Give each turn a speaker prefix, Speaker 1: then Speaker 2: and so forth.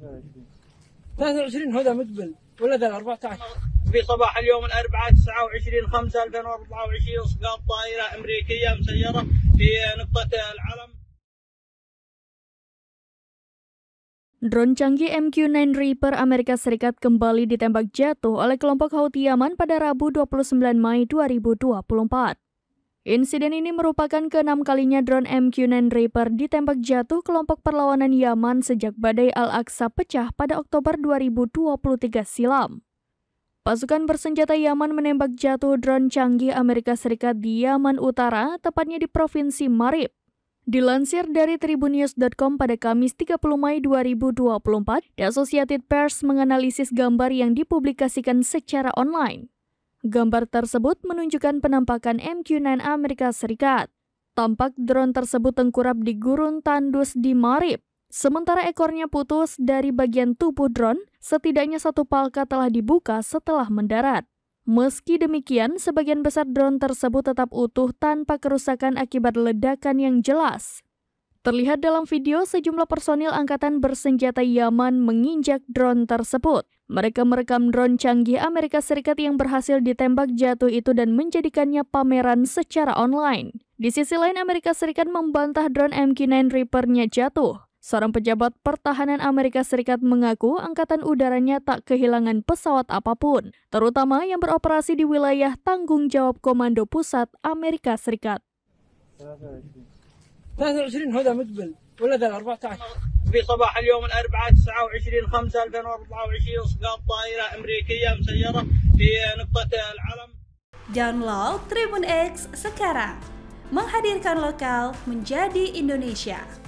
Speaker 1: 23 هذا مدبل ولد ال 14
Speaker 2: في صباح اليوم الاربعاء 29 5 2024 سقاط طائره امريكيه مسيره في نقطه العلم
Speaker 3: Drone canggih MQ-9 Reaper Amerika Serikat kembali ditembak jatuh oleh kelompok Houthi Yaman pada Rabu 29 Mei 2024. Insiden ini merupakan keenam kalinya drone MQ-9 Reaper ditembak jatuh kelompok perlawanan Yaman sejak badai Al-Aqsa pecah pada Oktober 2023 silam. Pasukan bersenjata Yaman menembak jatuh drone canggih Amerika Serikat di Yaman Utara, tepatnya di Provinsi Marib. Dilansir dari tribunnews.com pada Kamis 30 Mei 2024, The Associated Press menganalisis gambar yang dipublikasikan secara online. Gambar tersebut menunjukkan penampakan MQ-9 Amerika Serikat. Tampak drone tersebut tengkurap di gurun tandus di Marib. Sementara ekornya putus dari bagian tubuh drone, setidaknya satu palka telah dibuka setelah mendarat. Meski demikian, sebagian besar drone tersebut tetap utuh tanpa kerusakan akibat ledakan yang jelas. Terlihat dalam video sejumlah personil angkatan bersenjata Yaman menginjak drone tersebut. Mereka merekam drone canggih Amerika Serikat yang berhasil ditembak jatuh itu dan menjadikannya pameran secara online. Di sisi lain, Amerika Serikat membantah drone MQ-9 Reaper-nya jatuh. Seorang pejabat pertahanan Amerika Serikat mengaku angkatan udaranya tak kehilangan pesawat apapun, terutama yang beroperasi di wilayah tanggung jawab Komando Pusat Amerika Serikat.
Speaker 1: 23 هذا مدبل ولا ذا 14
Speaker 2: في صباح اليوم الاربعاء 29 5 2024 سقاط طائره امريكيه مسيره في نقطه العلم
Speaker 3: Download Tribun X sekarang menghadirkan lokal menjadi Indonesia.